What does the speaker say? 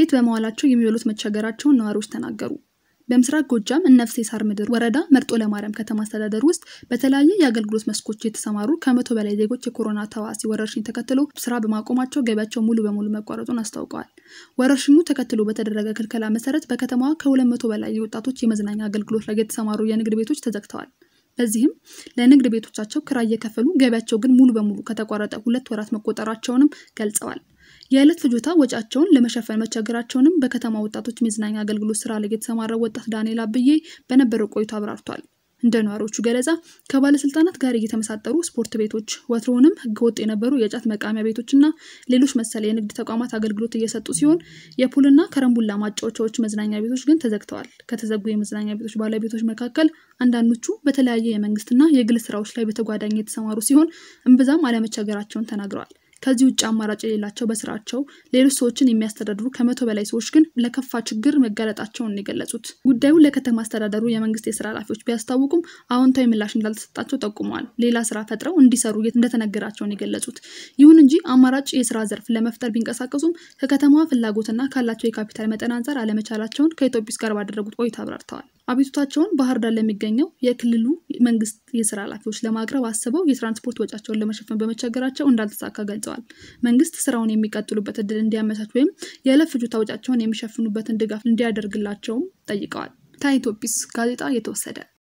ቤት በመዋላቸው የሚበሉት መቸገራቸውን ነዋሪዎች ተናገሩ። በምስራቅ ጎጃም እነፍሴ ሳር ምድር ወረዳ መርጦ ለማርያም ከተማ አስተዳደር ውስጥ በተለያየ የአገልግሎት መስኮች የተሰማሩ ከመቶ በላይ ዜጎች የኮሮና ተዋሲ ወረርሽኝ ተከትሎ ስራ በማቆማቸው ገቢያቸው ሙሉ በሙሉ መቋረጡን አስታውቀዋል። ወረርሽኙ ተከትሎ በተደረገ ክልከላ መሰረት በከተማዋ ከሁለት መቶ በላይ የወጣቶች የመዝናኛ አገልግሎት ላይ የተሰማሩ የንግድ ቤቶች ተዘግተዋል። በዚህም ለንግድ ቤቶቻቸው ክራይ እየከፈሉ ገቢያቸው ግን ሙሉ በሙሉ ከተቋረጠ ሁለት ወራት መቆጠራቸውንም ገልጸዋል። የዕለት ፍጆታ ወጫቸውን ለመሸፈን መቸገራቸውንም በከተማ ወጣቶች መዝናኛ አገልግሎት ስራ ላይ የተሰማራው ወጣት ዳንኤል አብዬ በነበረው ቆይቶ አብራርቷል። እንደ ነዋሪዎቹ ገለጻ ከባለስልጣናት ጋር እየተመሳጠሩ ስፖርት ቤቶች ወትሮውንም ህገወጥ የነበሩ የጫት መቃሚያ ቤቶችና ሌሎች መሰል የንግድ ተቋማት አገልግሎት እየሰጡ ሲሆን የፑልና ከረምቡላ ማጫወቻዎች መዝናኛ ቤቶች ግን ተዘግተዋል። ከተዘጉ የመዝናኛ ቤቶች ባለቤቶች መካከል አንዳንዶቹ በተለያየ የመንግስትና የግል ስራዎች ላይ በተጓዳኝ የተሰማሩ ሲሆን እምብዛም አለመቸገራቸውን ተናግረዋል። ከዚህ ውጭ አማራጭ የሌላቸው በስራቸው ሌሎች ሰዎችን የሚያስተዳድሩ ከመቶ በላይ ሰዎች ግን ለከፋ ችግር መጋለጣቸውን የገለጹት ጉዳዩን ለከተማ አስተዳደሩ የመንግስት የስራ ኃላፊዎች ቢያስታውቁም አዎንታዊ ምላሽ እንዳልተሰጣቸው ጠቁመዋል። ሌላ ስራ ፈጥረው እንዲሰሩ እንደተነገራቸውን የገለጹት ይሁን እንጂ አማራጭ የስራ ዘርፍ ለመፍጠር ቢንቀሳቀሱም ከከተማዋ ፍላጎትና ካላቸው የካፒታል መጠን አንጻር አለመቻላቸውን ከኢትዮጵስ ጋር ባደረጉት ቆይታ አብራርተዋል። አቤቱታቸውን ባህር ዳር ለሚገኘው የክልሉ መንግስት የስራ ኃላፊዎች ለማቅረብ አስበው የትራንስፖርት ወጫቸውን ለመሸፈን በመቸገራቸው እንዳልተሳካ ገልጸዋል። መንግስት ስራውን የሚቀጥሉበት እድል እንዲያመቻች ወይም የዕለት ፍጆታ ወጫቸውን የሚሸፍኑበትን ድጋፍ እንዲያደርግላቸውም ጠይቀዋል። ታይቶፒስ ጋዜጣ የተወሰደ